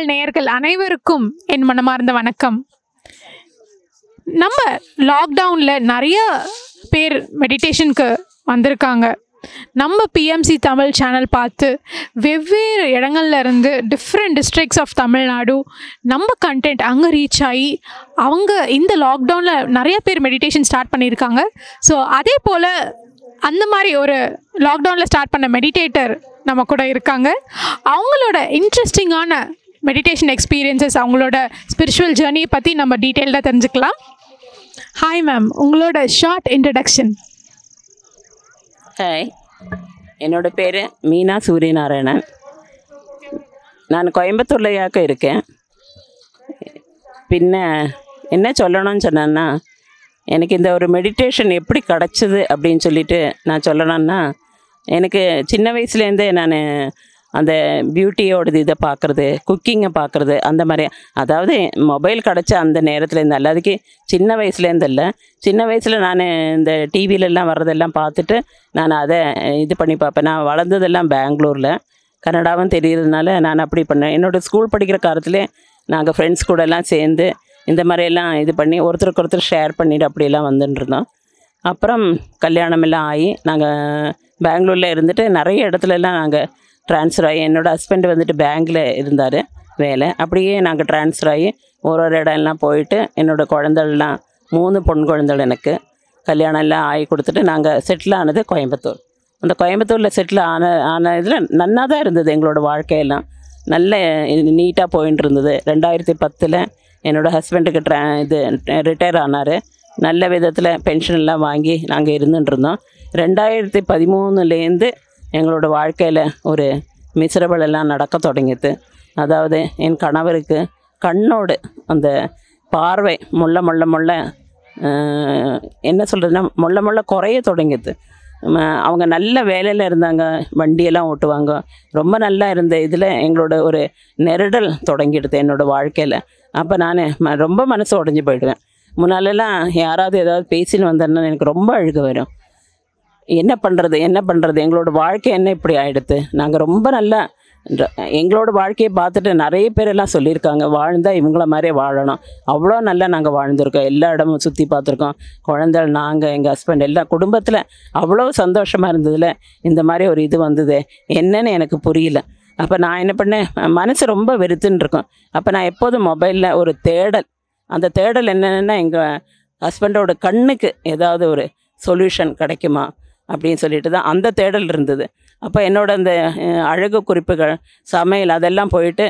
தமிழ் நேயர்கள் அனைவருக்கும் என் மனமார்ந்த வணக்கம் நம்ம லாக்டவுனில் நிறைய பேர் மெடிடேஷனுக்கு வந்திருக்காங்க நம்ம பிஎம்சி தமிழ் சேனல் பார்த்து வெவ்வேறு இருந்து டிஃப்ரெண்ட் டிஸ்ட்ரிக்ஸ் ஆஃப் தமிழ்நாடு நம்ம கண்டென்ட் அங்கே ரீச் ஆகி அவங்க இந்த லாக்டவுனில் நிறைய பேர் மெடிடேஷன் ஸ்டார்ட் பண்ணியிருக்காங்க ஸோ அதே போல் அந்த மாதிரி ஒரு லாக்டவுனில் ஸ்டார்ட் பண்ண மெடிடேட்டர் நம்ம கூட இருக்காங்க அவங்களோட இன்ட்ரெஸ்டிங்கான மெடிடேஷன் எக்ஸ்பீரியன்சஸ் அவங்களோட ஸ்பிரிச்சுவல் ஜேர்னியை பற்றி நம்ம டீட்டெயில்டாக தெரிஞ்சுக்கலாம் ஹாய் மேம் உங்களோட ஷார்ட் இன்ட்ரடக்ஷன் ஹாய் என்னோடய பேர் மீனா சூரியநாராயணன் நான் கோயம்புத்தூர்லையாக்க இருக்கேன் பின்ன என்ன சொல்லணும்னு சொன்னேன்னா எனக்கு இந்த ஒரு மெடிடேஷன் எப்படி கிடச்சிது அப்படின்னு சொல்லிட்டு நான் சொல்லணும்னா எனக்கு சின்ன வயசுலேருந்தே நான் அந்த பியூட்டியோடது இதை பார்க்குறது குக்கிங்கை பார்க்குறது அந்த மாதிரி அதாவது மொபைல் கிடச்ச அந்த நேரத்துலேருந்து அல்ல அதுக்கு சின்ன வயசுலேருந்து இல்லை சின்ன வயசில் நான் இந்த டிவிலெல்லாம் வர்றதெல்லாம் பார்த்துட்டு நான் அதை இது பண்ணி பார்ப்பேன் நான் வளர்ந்ததெல்லாம் பெங்களூரில் கனடாவும் தெரியறதுனால நான் அப்படி பண்ணேன் என்னோடய ஸ்கூல் படிக்கிற காலத்துலேயே நாங்கள் ஃப்ரெண்ட்ஸ் கூடலாம் சேர்ந்து இந்த மாதிரியெல்லாம் இது பண்ணி ஒருத்தருக்கு ஒருத்தர் ஷேர் பண்ணிவிட்டு அப்படியெல்லாம் வந்துட்டுருந்தோம் அப்புறம் கல்யாணமெல்லாம் ஆகி நாங்கள் பெங்களூரில் இருந்துட்டு நிறைய இடத்துலலாம் நாங்கள் ட்ரான்ஸ்ஃபர் ஆகி என்னோடய ஹஸ்பண்ட் வந்துட்டு பேங்கில் இருந்தார் வேலை அப்படியே நாங்கள் ட்ரான்ஸ்ஃபர் ஆகி ஒரு ஒரு இடம் எல்லாம் போயிட்டு என்னோடய குழந்தைலாம் மூணு பொன் குழந்தைகள் எனக்கு கல்யாணம் எல்லாம் ஆகி கொடுத்துட்டு நாங்கள் செட்டில் ஆனது கோயம்புத்தூர் அந்த கோயம்புத்தூரில் செட்டில் ஆன ஆன இதில் நன்னாக தான் இருந்தது எங்களோட வாழ்க்கையெல்லாம் நல்ல நீட்டாக போயின்னு இருந்தது ரெண்டாயிரத்தி பத்தில் என்னோடய ஹஸ்பண்டுக்கு ட்ரா இது ரிட்டையர் ஆனார் நல்ல விதத்தில் பென்ஷன் எல்லாம் வாங்கி நாங்கள் இருந்துட்டுருந்தோம் இருந்தோம் ரெண்டாயிரத்தி பதிமூணுலேருந்து எங்களோட வாழ்க்கையில் ஒரு மிசிரபல் எல்லாம் நடக்க தொடங்கிது அதாவது என் கணவருக்கு கண்ணோடு அந்த பார்வை முள்ள முள்ள முள்ள என்ன சொல்கிறதுன்னா முள்ள முள்ள குறைய தொடங்கிது அவங்க நல்ல வேலையில் இருந்தாங்க வண்டியெல்லாம் ஓட்டுவாங்க ரொம்ப நல்லா இருந்த இதில் எங்களோட ஒரு நெருடல் தொடங்கிடுது என்னோடய வாழ்க்கையில் அப்போ நான் ரொம்ப மனசு உடஞ்சி போயிடுவேன் முன்னாலெல்லாம் யாராவது ஏதாவது பேசின்னு வந்தேன்னா எனக்கு ரொம்ப அழுக வரும் என்ன பண்ணுறது என்ன பண்ணுறது எங்களோட வாழ்க்கை என்ன இப்படி ஆகிடுது நாங்கள் ரொம்ப நல்லா எங்களோட வாழ்க்கையை பார்த்துட்டு நிறைய பேர் எல்லாம் சொல்லியிருக்காங்க வாழ்ந்தால் இவங்கள மாதிரியே வாழணும் அவ்வளோ நல்லா நாங்கள் வாழ்ந்திருக்கோம் எல்லா இடமும் சுற்றி பார்த்துருக்கோம் குழந்தை நாங்கள் எங்கள் ஹஸ்பண்ட் எல்லாம் குடும்பத்தில் அவ்வளோ சந்தோஷமாக இருந்ததில் இந்த மாதிரி ஒரு இது வந்தது என்னன்னு எனக்கு புரியல அப்போ நான் என்ன பண்ணேன் மனசு ரொம்ப வெறுத்துன்னு இருக்கும் அப்போ நான் எப்போதும் மொபைலில் ஒரு தேடல் அந்த தேடல் என்னென்னா எங்கள் ஹஸ்பண்டோட கண்ணுக்கு ஏதாவது ஒரு சொல்யூஷன் கிடைக்குமா அப்படின்னு சொல்லிட்டு தான் அந்த தேடல் இருந்தது அப்போ என்னோட அந்த அழகு குறிப்புகள் சமையல் அதெல்லாம் போயிட்டு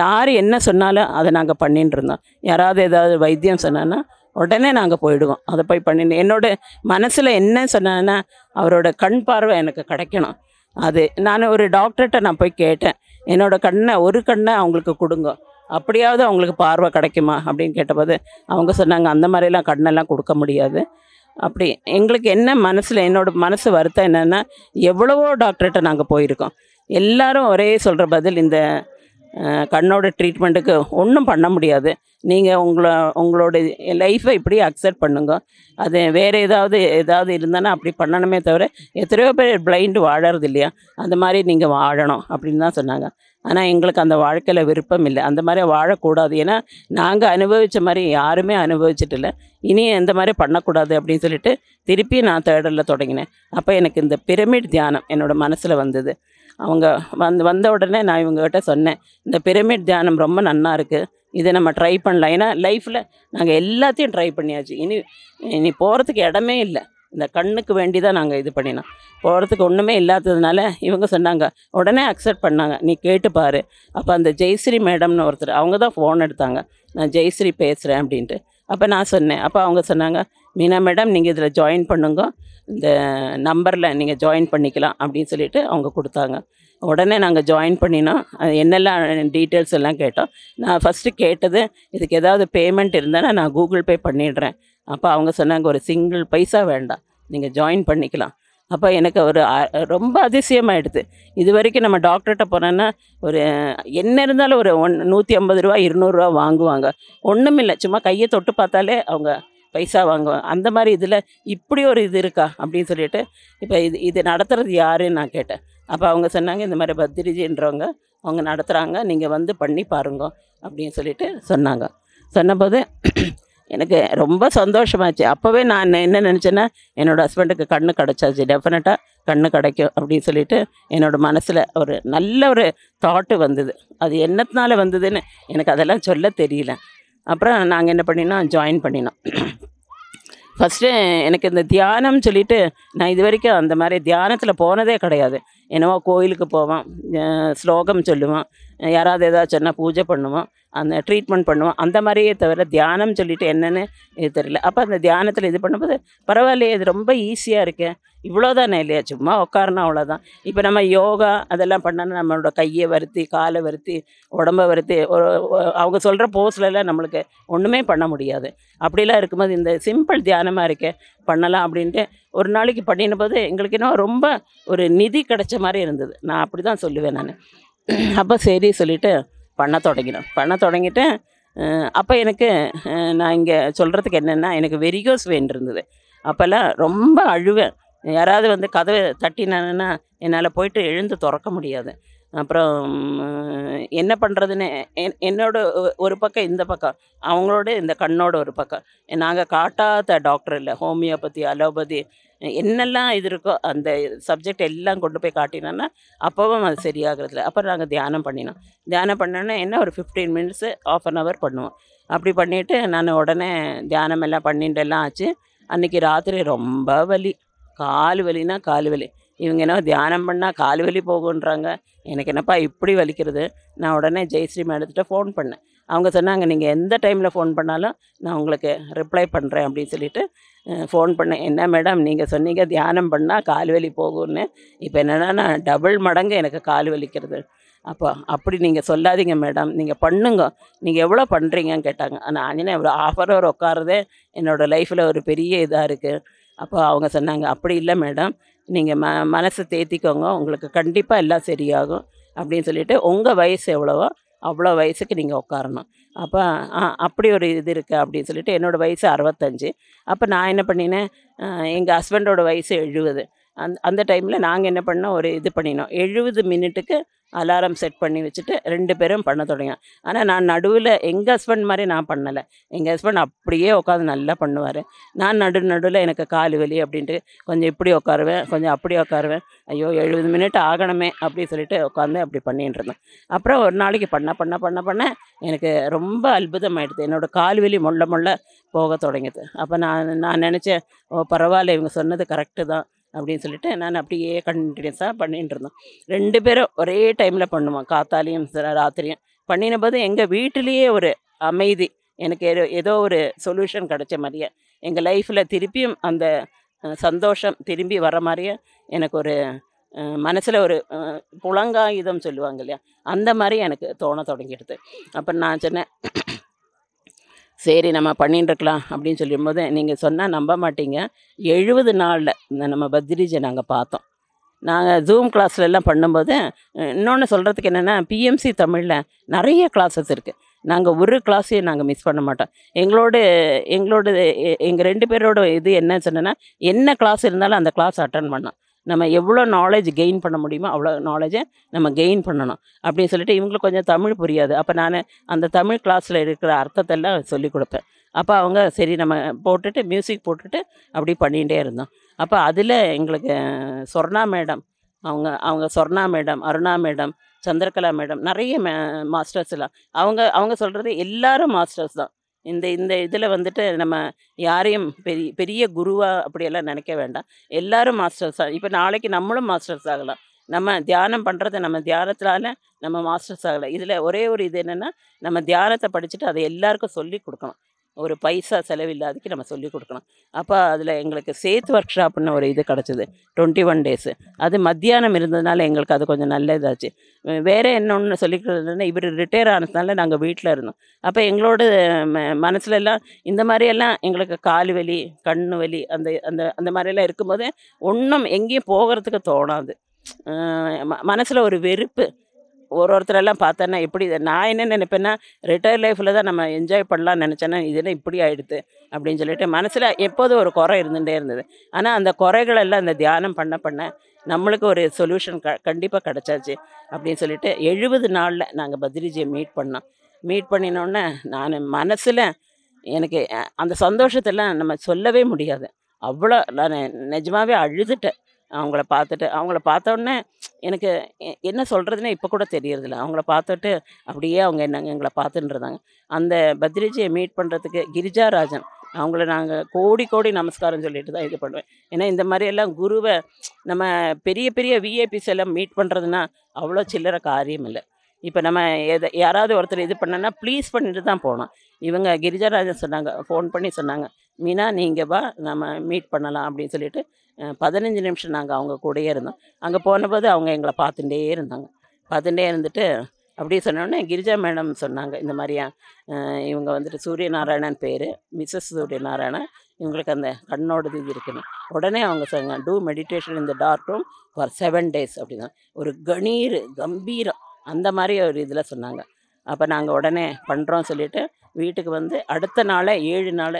யார் என்ன சொன்னாலும் அதை நாங்கள் பண்ணின்னு இருந்தோம் யாராவது ஏதாவது வைத்தியம் சொன்னான்னா உடனே நாங்கள் போயிடுவோம் அதை போய் பண்ணிட்டு என்னோட மனசில் என்ன சொன்னான்னா அவரோட கண் பார்வை எனக்கு கிடைக்கணும் அது நான் ஒரு டாக்டர்கிட்ட நான் போய் கேட்டேன் என்னோடய கண்ணை ஒரு கண்ணை அவங்களுக்கு கொடுங்க அப்படியாவது அவங்களுக்கு பார்வை கிடைக்குமா அப்படின்னு கேட்டபோது அவங்க சொன்னாங்க அந்த மாதிரிலாம் கண்ணெல்லாம் கொடுக்க முடியாது அப்படி எங்களுக்கு என்ன மனசில் என்னோடய மனசு வருத்தம் என்னென்னா எவ்வளவோ டாக்டர்கிட்ட நாங்கள் போயிருக்கோம் எல்லாரும் ஒரே சொல்கிற பதில் இந்த கண்ணோட ட்ரீட்மெண்ட்டுக்கு ஒன்றும் பண்ண முடியாது நீங்கள் உங்களை உங்களோட லைஃப்பை இப்படி அக்செப்ட் பண்ணுங்க அது வேறு ஏதாவது ஏதாவது இருந்தானா அப்படி பண்ணணுமே தவிர எத்தனையோ பேர் பிளைண்டு வாழறது இல்லையா அந்த மாதிரி நீங்கள் வாழணும் அப்படின்னு தான் சொன்னாங்க ஆனால் எங்களுக்கு அந்த வாழ்க்கையில் விருப்பம் இல்லை அந்த மாதிரி வாழக்கூடாது ஏன்னா நாங்கள் அனுபவித்த மாதிரி யாருமே அனுபவிச்சிட்டு இல்லை இனி எந்த மாதிரி பண்ணக்கூடாது அப்படின்னு சொல்லிட்டு திருப்பி நான் தேடலில் தொடங்கினேன் அப்போ எனக்கு இந்த பிரமிட் தியானம் என்னோடய மனசில் வந்தது அவங்க வந்து வந்த உடனே நான் இவங்ககிட்ட சொன்னேன் இந்த பிரமிட் தியானம் ரொம்ப நன்னா இருக்குது இதை நம்ம ட்ரை பண்ணலாம் ஏன்னா லைஃப்பில் நாங்கள் எல்லாத்தையும் ட்ரை பண்ணியாச்சு இனி இனி போகிறதுக்கு இடமே இல்லை இந்த கண்ணுக்கு வேண்டி தான் நாங்கள் இது பண்ணினோம் போகிறதுக்கு ஒன்றுமே இல்லாததுனால இவங்க சொன்னாங்க உடனே அக்செப்ட் பண்ணாங்க நீ கேட்டுப்பார் அப்போ அந்த ஜெய்ஸ்ரீ மேடம்னு ஒருத்தர் அவங்க தான் ஃபோன் எடுத்தாங்க நான் ஜெய்ஸ்ரீ பேசுகிறேன் அப்படின்ட்டு அப்போ நான் சொன்னேன் அப்போ அவங்க சொன்னாங்க மீனா மேடம் நீங்கள் இதில் ஜாயின் பண்ணுங்க இந்த நம்பரில் நீங்கள் ஜாயின் பண்ணிக்கலாம் அப்படின்னு சொல்லிட்டு அவங்க கொடுத்தாங்க உடனே நாங்கள் ஜாயின் பண்ணினோம் என்னெல்லாம் டீட்டெயில்ஸ் எல்லாம் கேட்டோம் நான் ஃபஸ்ட்டு கேட்டது இதுக்கு ஏதாவது பேமெண்ட் இருந்தேன்னா நான் கூகுள் பே பண்ணிடுறேன் அப்போ அவங்க சொன்னாங்க ஒரு சிங்கிள் பைசா வேண்டாம் நீங்கள் ஜாயின் பண்ணிக்கலாம் அப்போ எனக்கு ஒரு ரொம்ப அதிசயமாகிடுது இது வரைக்கும் நம்ம டாக்டர்கிட்ட போனோன்னா ஒரு என்ன இருந்தாலும் ஒரு ஒன் நூற்றி ஐம்பது ரூபா இருநூறுவா வாங்குவாங்க ஒன்றும் இல்லை சும்மா கையை தொட்டு பார்த்தாலே அவங்க பைசா வாங்குவாங்க அந்த மாதிரி இதில் இப்படி ஒரு இது இருக்கா அப்படின்னு சொல்லிட்டு இப்போ இது இது நடத்துகிறது யாருன்னு நான் கேட்டேன் அப்போ அவங்க சொன்னாங்க இந்த மாதிரி பத்ரிஜின்றவங்க அவங்க நடத்துகிறாங்க நீங்கள் வந்து பண்ணி பாருங்க அப்படின்னு சொல்லிட்டு சொன்னாங்க சொன்னபோது எனக்கு ரொம்ப சந்தோஷமாச்சு அப்போவே நான் என்ன நினச்சேன்னா என்னோடய ஹஸ்பண்டுக்கு கண் கிடச்சாச்சு டெஃபினட்டாக கண்ணு கிடைக்கும் அப்படின்னு சொல்லிட்டு என்னோடய மனசில் ஒரு நல்ல ஒரு தாட்டு வந்தது அது என்னத்தினால வந்ததுன்னு எனக்கு அதெல்லாம் சொல்ல தெரியல அப்புறம் நாங்கள் என்ன பண்ணினோம் ஜாயின் பண்ணினோம் ஃபஸ்ட்டு எனக்கு இந்த தியானம் சொல்லிட்டு நான் இது வரைக்கும் அந்த மாதிரி தியானத்தில் போனதே கிடையாது என்னவோ கோயிலுக்கு போவோம் ஸ்லோகம் சொல்லுவோம் யாராவது ஏதாச்சும் சொன்னால் பூஜை பண்ணுவோம் அந்த ட்ரீட்மெண்ட் பண்ணுவோம் அந்த மாதிரியே தவிர தியானம் சொல்லிவிட்டு என்னென்னு இது தெரியல அப்போ அந்த தியானத்தில் இது பண்ணும்போது பரவாயில்லையே இது ரொம்ப ஈஸியாக இருக்கு இவ்வளோதானே இல்லையா சும்மா உட்காரணும் அவ்வளோதான் இப்போ நம்ம யோகா அதெல்லாம் பண்ணாலும் நம்மளோட கையை வருத்தி காலை வருத்தி உடம்பை வருத்தி ஒரு அவங்க சொல்கிற போஸ்லலாம் நம்மளுக்கு ஒன்றுமே பண்ண முடியாது அப்படிலாம் இருக்கும்போது இந்த சிம்பிள் தியானமாக இருக்க பண்ணலாம் அப்படின்ட்டு ஒரு நாளைக்கு பண்ணினபோது போது எங்களுக்கு இன்னும் ரொம்ப ஒரு நிதி கிடைச்ச மாதிரி இருந்தது நான் அப்படி தான் சொல்லுவேன் நான் அப்போ சரி சொல்லிவிட்டு பண்ண தொடங்கினோம் பண்ண தொடங்கிட்டு அப்போ எனக்கு நான் இங்கே சொல்கிறதுக்கு என்னென்னா எனக்கு வெரிகோஸ் வெயின் இருந்தது அப்போல்லாம் ரொம்ப அழுவேன் யாராவது வந்து கதவை தட்டினாங்கன்னா என்னால் போயிட்டு எழுந்து திறக்க முடியாது அப்புறம் என்ன பண்ணுறதுன்னு என் என்னோட ஒரு பக்கம் இந்த பக்கம் அவங்களோட இந்த கண்ணோட ஒரு பக்கம் நாங்கள் காட்டாத டாக்டர் இல்லை ஹோமியோபதி அலோபதி என்னெல்லாம் இது இருக்கோ அந்த சப்ஜெக்ட் எல்லாம் கொண்டு போய் காட்டினோன்னா அப்போவும் அது இல்லை அப்புறம் நாங்கள் தியானம் பண்ணினோம் தியானம் பண்ணோன்னா என்ன ஒரு fifteen minutes half an hour பண்ணுவோம் அப்படி பண்ணிவிட்டு நான் உடனே தியானம் எல்லாம் பண்ணிட்டு எல்லாம் ஆச்சு அன்றைக்கி ராத்திரி ரொம்ப வலி கால் வலினா கால் வலி இவங்க என்ன தியானம் பண்ணால் கால் வலி போகுன்றாங்க எனக்கு என்னப்பா இப்படி வலிக்கிறது நான் உடனே ஜெயஸ்ரீ மேடத்திட்ட ஃபோன் பண்ணேன் அவங்க சொன்னாங்க நீங்கள் எந்த டைமில் ஃபோன் பண்ணாலும் நான் உங்களுக்கு ரிப்ளை பண்ணுறேன் அப்படின்னு சொல்லிட்டு ஃபோன் பண்ணேன் என்ன மேடம் நீங்கள் சொன்னீங்க தியானம் பண்ணால் கால் வலி போகும்னு இப்போ என்னென்னா நான் டபுள் மடங்கு எனக்கு கால் வலிக்கிறது அப்போ அப்படி நீங்கள் சொல்லாதீங்க மேடம் நீங்கள் பண்ணுங்க நீங்கள் எவ்வளோ பண்ணுறீங்கன்னு கேட்டாங்க ஆனால் ஆஞ்சனா இவ்வளோ ஆஃபர் ஹவர் உட்காரதே என்னோடய லைஃப்பில் ஒரு பெரிய இதாக இருக்குது அப்போ அவங்க சொன்னாங்க அப்படி இல்லை மேடம் நீங்கள் ம மனசை தேத்திக்கோங்க உங்களுக்கு கண்டிப்பாக எல்லாம் சரியாகும் அப்படின்னு சொல்லிவிட்டு உங்கள் வயசு எவ்வளவோ அவ்வளோ வயசுக்கு நீங்கள் உட்காரணும் அப்போ அப்படி ஒரு இது இருக்குது அப்படின்னு சொல்லிட்டு என்னோடய வயசு அறுபத்தஞ்சு அப்போ நான் என்ன பண்ணினேன் எங்கள் ஹஸ்பண்டோட வயசு எழுபது அந் அந்த டைமில் நாங்கள் என்ன பண்ணோம் ஒரு இது பண்ணினோம் எழுபது மினிட்டுக்கு அலாரம் செட் பண்ணி வச்சுட்டு ரெண்டு பேரும் பண்ண தொடங்கும் ஆனால் நான் நடுவில் எங்கள் ஹஸ்பண்ட் மாதிரி நான் பண்ணலை எங்கள் ஹஸ்பண்ட் அப்படியே உட்காந்து நல்லா பண்ணுவார் நான் நடு நடுவில் எனக்கு கால் வலி அப்படின்ட்டு கொஞ்சம் இப்படி உட்காருவேன் கொஞ்சம் அப்படி உட்காருவேன் ஐயோ எழுபது மினிட் ஆகணுமே அப்படின்னு சொல்லிட்டு உட்காந்து அப்படி பண்ணிட்டு இருந்தேன் அப்புறம் ஒரு நாளைக்கு பண்ண பண்ண பண்ண பண்ண எனக்கு ரொம்ப அற்புதமாயிடுது என்னோடய கால் வலி முள்ள முள்ள போக தொடங்கிது அப்போ நான் நான் நினச்சேன் ஓ பரவாயில்ல இவங்க சொன்னது கரெக்டு தான் அப்படின்னு சொல்லிட்டு நான் அப்படியே கண்டினியூஸாக பண்ணிகிட்டு இருந்தேன் ரெண்டு பேரும் ஒரே டைமில் பண்ணுவோம் காத்தாலையும் ராத்திரியும் பண்ணின போது எங்கள் வீட்டிலேயே ஒரு அமைதி எனக்கு ஏதோ ஒரு சொல்யூஷன் கிடைச்ச மாதிரியே எங்கள் லைஃப்பில் திருப்பியும் அந்த சந்தோஷம் திரும்பி வர மாதிரியே எனக்கு ஒரு மனசில் ஒரு புலங்காயுதம் சொல்லுவாங்க இல்லையா அந்த மாதிரி எனக்கு தோண தொடங்கிடுது அப்போ நான் சொன்னேன் சரி நம்ம பண்ணிட்டுருக்கலாம் அப்படின்னு சொல்லும்போது நீங்கள் சொன்னால் நம்ப மாட்டீங்க எழுபது நாளில் இந்த நம்ம பத்ரிஜை நாங்கள் பார்த்தோம் நாங்கள் ஜூம் கிளாஸ்லலாம் பண்ணும்போது இன்னொன்று சொல்கிறதுக்கு என்னென்னா பிஎம்சி தமிழில் நிறைய கிளாஸஸ் இருக்குது நாங்கள் ஒரு கிளாஸையும் நாங்கள் மிஸ் பண்ண மாட்டோம் எங்களோட எங்களோட எங்கள் ரெண்டு பேரோட இது என்ன சொன்னால் என்ன கிளாஸ் இருந்தாலும் அந்த கிளாஸ் அட்டன் பண்ணோம் நம்ம எவ்வளோ நாலேஜ் கெயின் பண்ண முடியுமோ அவ்வளோ நாலேஜை நம்ம கெயின் பண்ணணும் அப்படின்னு சொல்லிட்டு இவங்களுக்கு கொஞ்சம் தமிழ் புரியாது அப்போ நான் அந்த தமிழ் கிளாஸில் இருக்கிற அர்த்தத்தெல்லாம் சொல்லிக் கொடுப்பேன் அப்போ அவங்க சரி நம்ம போட்டுட்டு மியூசிக் போட்டுட்டு அப்படி பண்ணிகிட்டே இருந்தோம் அப்போ அதில் எங்களுக்கு சொர்ணா மேடம் அவங்க அவங்க Sorna madam Aruna madam Chandrakala madam நிறைய மே மாஸ்டர்ஸ்லாம் அவங்க அவங்க சொல்கிறது எல்லாரும் மாஸ்டர்ஸ் தான் இந்த இந்த இதில் வந்துட்டு நம்ம யாரையும் பெரிய பெரிய குருவாக அப்படியெல்லாம் நினைக்க வேண்டாம் எல்லோரும் ஆகும் இப்போ நாளைக்கு நம்மளும் மாஸ்டர்ஸ் ஆகலாம் நம்ம தியானம் பண்ணுறத நம்ம தியானத்தினால நம்ம மாஸ்டர்ஸ் ஆகலாம் இதில் ஒரே ஒரு இது என்னென்னா நம்ம தியானத்தை படிச்சுட்டு அதை எல்லாருக்கும் சொல்லி கொடுக்கணும் ஒரு பைசா செலவில்லாதக்கு நம்ம சொல்லிக் கொடுக்கணும் அப்போ அதில் எங்களுக்கு சேத் ஒர்க் ஷாப்னு ஒரு இது கிடச்சிது டுவெண்ட்டி ஒன் டேஸு அது மத்தியானம் இருந்ததுனால எங்களுக்கு அது கொஞ்சம் நல்ல இதாச்சு வேறு என்னொன்று சொல்லிக்கிறதுனா இவர் ரிட்டையர் ஆனதுனால நாங்கள் வீட்டில் இருந்தோம் அப்போ எங்களோட மனசுலலாம் இந்த மாதிரியெல்லாம் எங்களுக்கு கால் வலி கண் வலி அந்த அந்த அந்த மாதிரியெல்லாம் இருக்கும்போது ஒன்றும் எங்கேயும் போகிறதுக்கு தோணாது மனசில் ஒரு வெறுப்பு ஒரு ஒருத்தரெல்லாம் பார்த்தேன்னா எப்படி நான் என்ன நினைப்பேன்னா ரிட்டையர் லைஃப்பில் தான் நம்ம என்ஜாய் பண்ணலாம்னு நினச்சேன்னா இது என்ன இப்படி ஆகிடுது அப்படின்னு சொல்லிட்டு மனசில் எப்போதும் ஒரு குறை இருந்துகிட்டே இருந்தது ஆனால் அந்த குறைகளெல்லாம் அந்த தியானம் பண்ண பண்ண நம்மளுக்கு ஒரு சொல்யூஷன் க கண்டிப்பாக கிடச்சாச்சு அப்படின்னு சொல்லிட்டு எழுபது நாளில் நாங்கள் பத்ரிஜியை மீட் பண்ணோம் மீட் பண்ணினோடனே நான் மனசில் எனக்கு அந்த சந்தோஷத்தெல்லாம் நம்ம சொல்லவே முடியாது அவ்வளோ நான் நிஜமாகவே அழுதுட்டேன் அவங்கள பார்த்துட்டு அவங்கள பார்த்தோன்னே எனக்கு என்ன சொல்கிறதுனே இப்போ கூட தெரியறதில்ல அவங்கள பார்த்துட்டு அப்படியே அவங்க என்னங்க எங்களை பார்த்துட்டுருந்தாங்க அந்த பத்ரிஜியை மீட் பண்ணுறதுக்கு கிரிஜாராஜன் அவங்கள நாங்கள் கோடி கோடி நமஸ்காரம் சொல்லிட்டு தான் இது பண்ணுவேன் ஏன்னா இந்த மாதிரியெல்லாம் குருவை நம்ம பெரிய பெரிய விஏபிஸ் எல்லாம் மீட் பண்ணுறதுனா அவ்வளோ சில்லற காரியம் இல்லை இப்போ நம்ம எதை யாராவது ஒருத்தர் இது பண்ணனா ப்ளீஸ் பண்ணிட்டு தான் போனோம் இவங்க கிரிஜாராஜன் சொன்னாங்க ஃபோன் பண்ணி சொன்னாங்க மீனா நீங்கள் வா நம்ம மீட் பண்ணலாம் அப்படின்னு சொல்லிட்டு பதினஞ்சு நிமிஷம் நாங்கள் அவங்க கூடயே இருந்தோம் அங்கே போனபோது அவங்க எங்களை பார்த்துட்டே இருந்தாங்க பார்த்துட்டே இருந்துட்டு அப்படியே சொன்னோடனே கிரிஜா மேடம் சொன்னாங்க இந்த மாதிரியா இவங்க வந்துட்டு சூரியநாராயணன் பேர் மிஸ்ஸஸ் சூரியநாராயணன் இவங்களுக்கு அந்த கண்ணோடது இது இருக்கணும் உடனே அவங்க சொன்னாங்க டூ மெடிடேஷன் இந்த dark room for seven days அப்படின்னா ஒரு கணீர் கம்பீரம் அந்த மாதிரி ஒரு இதில் சொன்னாங்க அப்போ நாங்கள் உடனே பண்ணுறோம் சொல்லிவிட்டு வீட்டுக்கு வந்து அடுத்த நாளே ஏழு நாள்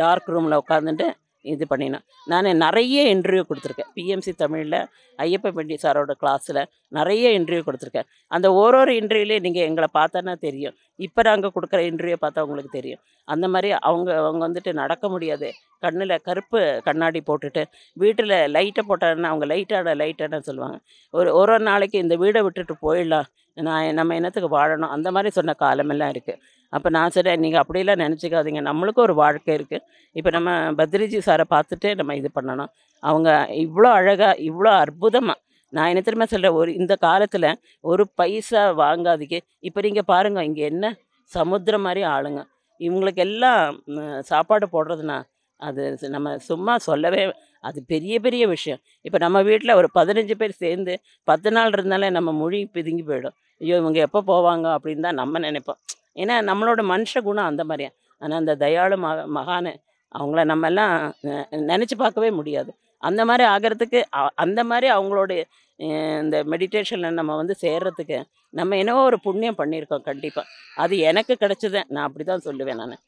டார்க் ரூமில் உட்காந்துட்டு இது பண்ணினேன் நான் நிறைய இன்டர்வியூ கொடுத்துருக்கேன் பிஎம்சி தமிழில் ஐயப்ப பெண்டி சாரோட கிளாஸில் நிறைய இன்டர்வியூ கொடுத்துருக்கேன் அந்த ஒரு ஒரு இன்டர்வியூலேயும் நீங்கள் எங்களை பார்த்தோன்னா தெரியும் இப்போ நாங்கள் கொடுக்குற இன்டர்வியூ பார்த்தா உங்களுக்கு தெரியும் அந்த மாதிரி அவங்க அவங்க வந்துட்டு நடக்க முடியாது கண்ணில் கருப்பு கண்ணாடி போட்டுட்டு வீட்டில் லைட்டை போட்டாங்கன்னா அவங்க லைட்டான லைட்டான சொல்லுவாங்க ஒரு ஒரு நாளைக்கு இந்த வீடை விட்டுட்டு போயிடலாம் நான் நம்ம என்னத்துக்கு வாழணும் அந்த மாதிரி சொன்ன காலமெல்லாம் இருக்குது அப்போ நான் சொன்னேன் நீங்கள் அப்படிலாம் நினச்சிக்காதீங்க நம்மளுக்கும் ஒரு வாழ்க்கை இருக்குது இப்போ நம்ம பத்ரிஜி சாரை பார்த்துட்டு நம்ம இது பண்ணணும் அவங்க இவ்வளோ அழகாக இவ்வளோ அற்புதமாக நான் என்ன திரும்ப சொல்கிறேன் ஒரு இந்த காலத்தில் ஒரு பைசா வாங்காதீங்க இப்போ நீங்கள் பாருங்கள் இங்கே என்ன சமுத்திரம் மாதிரி ஆளுங்க இவங்களுக்கு எல்லாம் சாப்பாடு போடுறதுனா அது நம்ம சும்மா சொல்லவே அது பெரிய பெரிய விஷயம் இப்போ நம்ம வீட்டில் ஒரு பதினஞ்சு பேர் சேர்ந்து பத்து நாள் இருந்தாலே நம்ம மொழி பிதுங்கி போயிடும் ஐயோ இவங்க எப்போ போவாங்க அப்படின்னு தான் நம்ம நினைப்போம் ஏன்னா நம்மளோட மனுஷ குணம் அந்த மாதிரியா ஆனால் அந்த தயாளு மக மகானு அவங்கள நம்மெல்லாம் நினச்சி பார்க்கவே முடியாது அந்த மாதிரி ஆகிறதுக்கு அந்த மாதிரி அவங்களுடைய இந்த மெடிடேஷனில் நம்ம வந்து சேர்கிறதுக்கு நம்ம என்னவோ ஒரு புண்ணியம் பண்ணியிருக்கோம் கண்டிப்பாக அது எனக்கு கிடச்சிது நான் அப்படி தான் சொல்லுவேன் நான்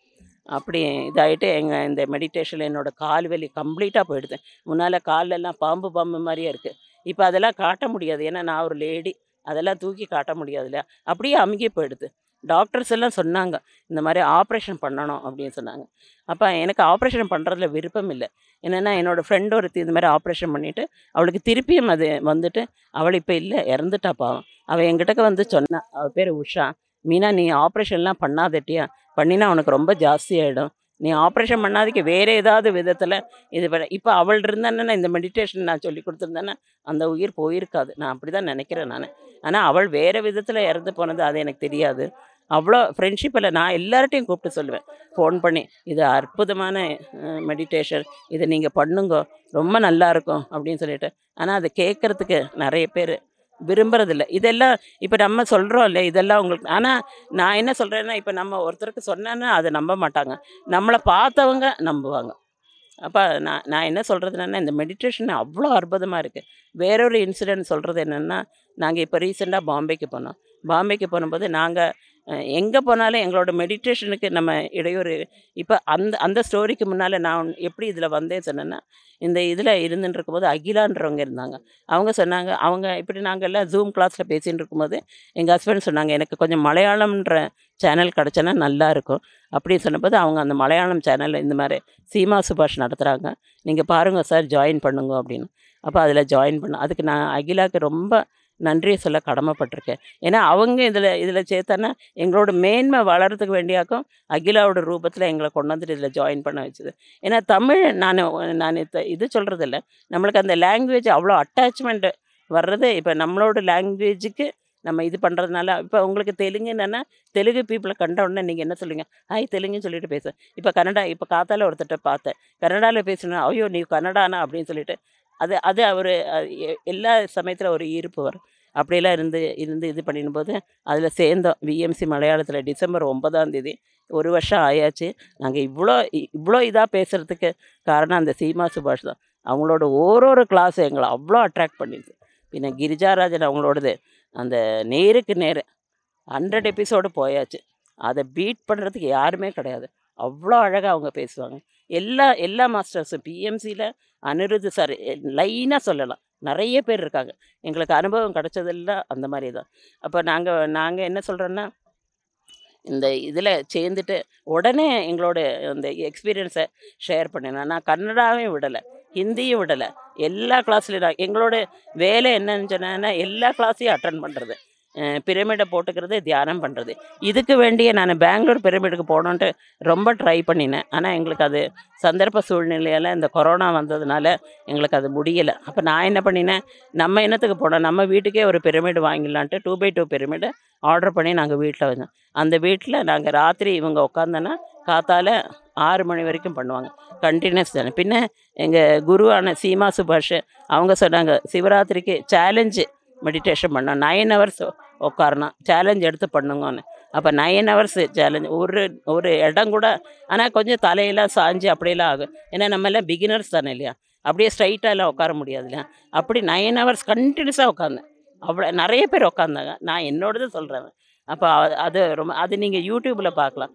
அப்படி இதாகிட்டு எங்கள் இந்த மெடிடேஷனில் என்னோடய கால் வலி கம்ப்ளீட்டாக போயிடுது முன்னால் காலெல்லாம் பாம்பு பாம்பு மாதிரியே இருக்குது இப்போ அதெல்லாம் காட்ட முடியாது ஏன்னா நான் ஒரு லேடி அதெல்லாம் தூக்கி காட்ட முடியாதுல்ல அப்படியே அமுகி போயிடுது டாக்டர்ஸ் எல்லாம் சொன்னாங்க இந்த மாதிரி ஆப்ரேஷன் பண்ணணும் அப்படின்னு சொன்னாங்க அப்போ எனக்கு ஆப்ரேஷன் பண்ணுறதுல விருப்பம் இல்லை என்னென்னா என்னோடய ஃப்ரெண்ட் ஒருத்தி இந்த மாதிரி ஆப்ரேஷன் பண்ணிவிட்டு அவளுக்கு திருப்பியும் அது வந்துட்டு அவள் இப்போ இல்லை இறந்துட்டா பாவம் அவள் எங்கிட்டக்க வந்து சொன்னான் அவள் பேர் உஷா மீனா நீ ஆப்ரேஷன்லாம் பண்ணாதட்டியா பண்ணினா உனக்கு ரொம்ப ஜாஸ்தியாகிடும் நீ ஆப்ரேஷன் பண்ணாதிக்கு வேறு ஏதாவது விதத்தில் இது பண்ண இப்போ அவள் இருந்தானே இந்த மெடிடேஷன் நான் சொல்லி கொடுத்துருந்தேன்னா அந்த உயிர் போயிருக்காது நான் அப்படி தான் நினைக்கிறேன் நான் ஆனால் அவள் வேறு விதத்தில் இறந்து போனது அது எனக்கு தெரியாது அவ்வளோ ஃப்ரெண்ட்ஷிப்பில் நான் எல்லார்ட்டையும் கூப்பிட்டு சொல்லுவேன் ஃபோன் பண்ணி இது அற்புதமான மெடிடேஷன் இதை நீங்கள் பண்ணுங்க ரொம்ப நல்லாயிருக்கும் அப்படின்னு சொல்லிட்டு ஆனால் அதை கேட்குறதுக்கு நிறைய பேர் விரும்புறதில்ல இதெல்லாம் இப்போ நம்ம சொல்கிறோம் இல்லை இதெல்லாம் உங்களுக்கு ஆனால் நான் என்ன சொல்கிறேன்னா இப்போ நம்ம ஒருத்தருக்கு சொன்னேன்னா அதை நம்ப மாட்டாங்க நம்மளை பார்த்தவங்க நம்புவாங்க அப்போ நான் நான் என்ன சொல்கிறதுனா இந்த மெடிடேஷன் அவ்வளோ அற்புதமாக இருக்குது வேறொரு இன்சிடென்ட் சொல்கிறது என்னென்னா நாங்கள் இப்போ ரீசெண்டாக பாம்பேக்கு போனோம் பாம்பேக்கு போகும்போது நாங்கள் எங்கே போனாலும் எங்களோட மெடிடேஷனுக்கு நம்ம இடையூறு இப்போ அந்த அந்த ஸ்டோரிக்கு முன்னால் நான் எப்படி இதில் வந்தேன் சொன்னேன்னா இந்த இதில் இருந்துட்டு இருக்கும்போது அகிலான்றவங்க இருந்தாங்க அவங்க சொன்னாங்க அவங்க இப்படி நாங்கள்லாம் ஜூம் கிளாஸில் பேசிகிட்டு இருக்கும்போது எங்கள் ஹஸ்பண்ட் சொன்னாங்க எனக்கு கொஞ்சம் மலையாளம்ன்ற சேனல் கிடச்சேன்னா நல்லாயிருக்கும் அப்படின்னு சொன்னபோது அவங்க அந்த மலையாளம் சேனலில் இந்த மாதிரி சீமா சுபாஷ் நடத்துகிறாங்க நீங்கள் பாருங்கள் சார் ஜாயின் பண்ணுங்க அப்படின்னு அப்போ அதில் ஜாயின் பண்ண அதுக்கு நான் அகிலாவுக்கு ரொம்ப நன்றியை சொல்ல கடமைப்பட்டிருக்கேன் ஏன்னா அவங்க இதில் இதில் சேர்த்தனா எங்களோட மேன்மை வளர்கிறதுக்கு வேண்டியாக்கும் அகிலாவோட ரூபத்தில் எங்களை கொண்டு வந்துட்டு இதில் ஜாயின் பண்ண வச்சுது ஏன்னா தமிழ் நான் நான் இது சொல்கிறதில்ல நம்மளுக்கு அந்த லாங்குவேஜ் அவ்வளோ அட்டாச்மெண்ட்டு வர்றது இப்போ நம்மளோட லாங்குவேஜுக்கு நம்ம இது பண்ணுறதுனால இப்போ உங்களுக்கு தெலுங்கு என்னென்னா தெலுங்கு பீப்புளை கண்ட உடனே நீங்கள் என்ன சொல்லுவீங்க ஆய் தெலுங்குன்னு சொல்லிட்டு பேசுவேன் இப்போ கன்னடா இப்போ காத்தால ஒருத்தட்ட பார்த்தேன் கன்னடாவில் பேசணும் ஐயோ நீ கன்னடானா அப்படின்னு சொல்லிட்டு அது அது அவர் எல்லா சமயத்தில் ஒரு ஈர்ப்பு வரும் அப்படியெல்லாம் இருந்து இருந்து இது பண்ணிடும்போது அதில் சேர்ந்தோம் விஎம்சி மலையாளத்தில் டிசம்பர் ஒன்பதாம் தேதி ஒரு வருஷம் ஆயாச்சு நாங்கள் இவ்வளோ இவ்வளோ இதாக பேசுகிறதுக்கு காரணம் அந்த சீமா சுபாஷ் தான் அவங்களோட ஒரு ஒரு கிளாஸும் எங்களை அவ்வளோ அட்ராக்ட் பண்ணிடுது பின்ன கிரிஜாராஜன் அவங்களோடது அந்த நேருக்கு நேர் ஹண்ட்ரட் எபிசோடு போயாச்சு அதை பீட் பண்ணுறதுக்கு யாருமே கிடையாது அவ்வளோ அழகாக அவங்க பேசுவாங்க எல்லா எல்லா மாஸ்டர்ஸும் பிஎம்சியில் அனிருத் சார் லைனாக சொல்லலாம் நிறைய பேர் இருக்காங்க எங்களுக்கு அனுபவம் கிடச்சதெல்லாம் அந்த மாதிரி தான் அப்போ நாங்கள் நாங்கள் என்ன சொல்கிறோன்னா இந்த இதில் சேர்ந்துட்டு உடனே எங்களோட இந்த எக்ஸ்பீரியன்ஸை ஷேர் பண்ணினேன் நான் கன்னடாவையும் விடலை ஹிந்தியும் விடலை எல்லா கிளாஸ்லையும் நான் எங்களோட வேலை என்னன்னு சொன்னேன்னா எல்லா கிளாஸையும் அட்டன் பண்ணுறது பிரமிடை போட்டுக்கிறது தியானம் பண்ணுறது இதுக்கு வேண்டிய நான் பெங்களூர் பிரமிடுக்கு போகணுன்ட்டு ரொம்ப ட்ரை பண்ணினேன் ஆனால் எங்களுக்கு அது சந்தர்ப்ப சூழ்நிலையில் இந்த கொரோனா வந்ததுனால எங்களுக்கு அது முடியலை அப்போ நான் என்ன பண்ணினேன் நம்ம இனத்துக்கு போனோம் நம்ம வீட்டுக்கே ஒரு பிரமிடு வாங்கிடலான்ட்டு to buy two pyramid order பண்ணி நாங்கள் வீட்டில் வந்தோம் அந்த வீட்டில் நாங்கள் ராத்திரி இவங்க உட்காந்தோன்னா காத்தால் ஆறு மணி வரைக்கும் பண்ணுவாங்க கண்டினியூஸ் தானே பின்ன எங்கள் குருவான சீமா சுபாஷ் அவங்க சொன்னாங்க சிவராத்திரிக்கு சேலஞ்சு மெடிடேஷன் பண்ணோம் நைன் ஹவர்ஸ் உட்காரணும் சேலஞ்ச் எடுத்து பண்ணுங்கன்னு அப்போ நைன் ஹவர்ஸ் சேலஞ்ச் ஒரு ஒரு இடம் கூட ஆனால் கொஞ்சம் தலையெல்லாம் சாஞ்சு அப்படியெல்லாம் ஆகும் ஏன்னா எல்லாம் பிகினர்ஸ் தானே இல்லையா அப்படியே ஸ்ட்ரைட்டாக எல்லாம் உட்கார முடியாது இல்லையா அப்படி நைன் ஹவர்ஸ் கண்டினியூஸாக உட்காந்தேன் அவ்வளோ நிறைய பேர் உட்காந்தாங்க நான் தான் சொல்கிறேன் அப்போ அது ரொம்ப அது நீங்கள் யூடியூப்பில் பார்க்கலாம்